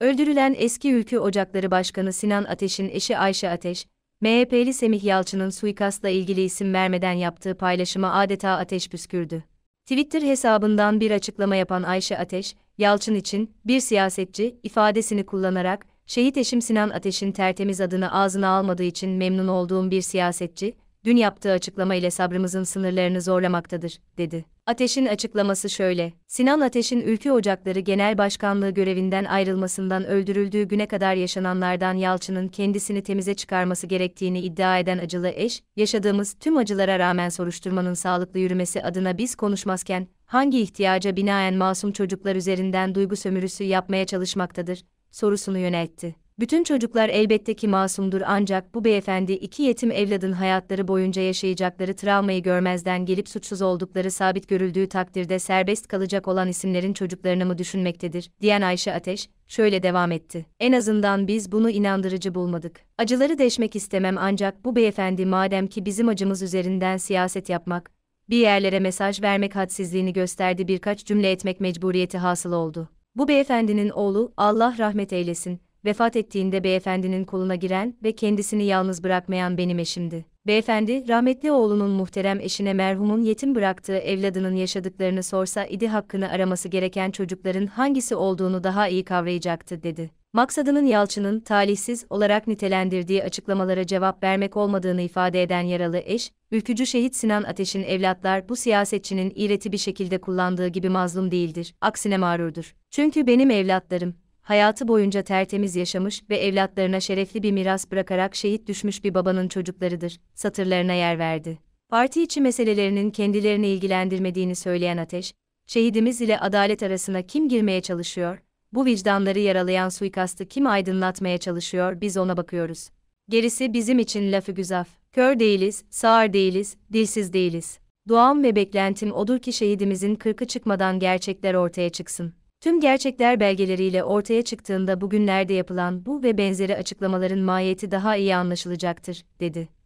Öldürülen eski Ülkü Ocakları Başkanı Sinan Ateş'in eşi Ayşe Ateş, MHP'li Semih Yalçın'ın suikastla ilgili isim vermeden yaptığı paylaşıma adeta ateş püskürdü. Twitter hesabından bir açıklama yapan Ayşe Ateş, Yalçın için bir siyasetçi ifadesini kullanarak şehit eşim Sinan Ateş'in tertemiz adını ağzına almadığı için memnun olduğum bir siyasetçi, dün yaptığı açıklama ile sabrımızın sınırlarını zorlamaktadır, dedi. Ateş'in açıklaması şöyle. Sinan Ateş'in Ülkü Ocakları Genel Başkanlığı görevinden ayrılmasından öldürüldüğü güne kadar yaşananlardan Yalçın'ın kendisini temize çıkarması gerektiğini iddia eden acılı eş, yaşadığımız tüm acılara rağmen soruşturmanın sağlıklı yürümesi adına biz konuşmazken, hangi ihtiyaca binaen masum çocuklar üzerinden duygu sömürüsü yapmaya çalışmaktadır, sorusunu yöneltti. Bütün çocuklar elbette ki masumdur ancak bu beyefendi iki yetim evladın hayatları boyunca yaşayacakları travmayı görmezden gelip suçsuz oldukları sabit görüldüğü takdirde serbest kalacak olan isimlerin çocuklarını mı düşünmektedir, diyen Ayşe Ateş, şöyle devam etti. En azından biz bunu inandırıcı bulmadık. Acıları deşmek istemem ancak bu beyefendi madem ki bizim acımız üzerinden siyaset yapmak, bir yerlere mesaj vermek hadsizliğini gösterdi birkaç cümle etmek mecburiyeti hasıl oldu. Bu beyefendinin oğlu, Allah rahmet eylesin, vefat ettiğinde beyefendinin koluna giren ve kendisini yalnız bırakmayan benim eşimdi. Beyefendi, rahmetli oğlunun muhterem eşine merhumun yetim bıraktığı evladının yaşadıklarını sorsa idi hakkını araması gereken çocukların hangisi olduğunu daha iyi kavrayacaktı dedi. Maksadının Yalçın'ın talihsiz olarak nitelendirdiği açıklamalara cevap vermek olmadığını ifade eden yaralı eş, ülkücü şehit Sinan Ateş'in evlatlar bu siyasetçinin iğreti bir şekilde kullandığı gibi mazlum değildir, aksine mağrurdur. Çünkü benim evlatlarım, hayatı boyunca tertemiz yaşamış ve evlatlarına şerefli bir miras bırakarak şehit düşmüş bir babanın çocuklarıdır, satırlarına yer verdi. Parti içi meselelerinin kendilerini ilgilendirmediğini söyleyen Ateş, şehidimiz ile adalet arasına kim girmeye çalışıyor, bu vicdanları yaralayan suikastı kim aydınlatmaya çalışıyor biz ona bakıyoruz. Gerisi bizim için lafı güzaf. Kör değiliz, sağır değiliz, dilsiz değiliz. Duam ve beklentim odur ki şehidimizin kırkı çıkmadan gerçekler ortaya çıksın. Tüm gerçekler belgeleriyle ortaya çıktığında bugünlerde yapılan bu ve benzeri açıklamaların mahiyeti daha iyi anlaşılacaktır, dedi.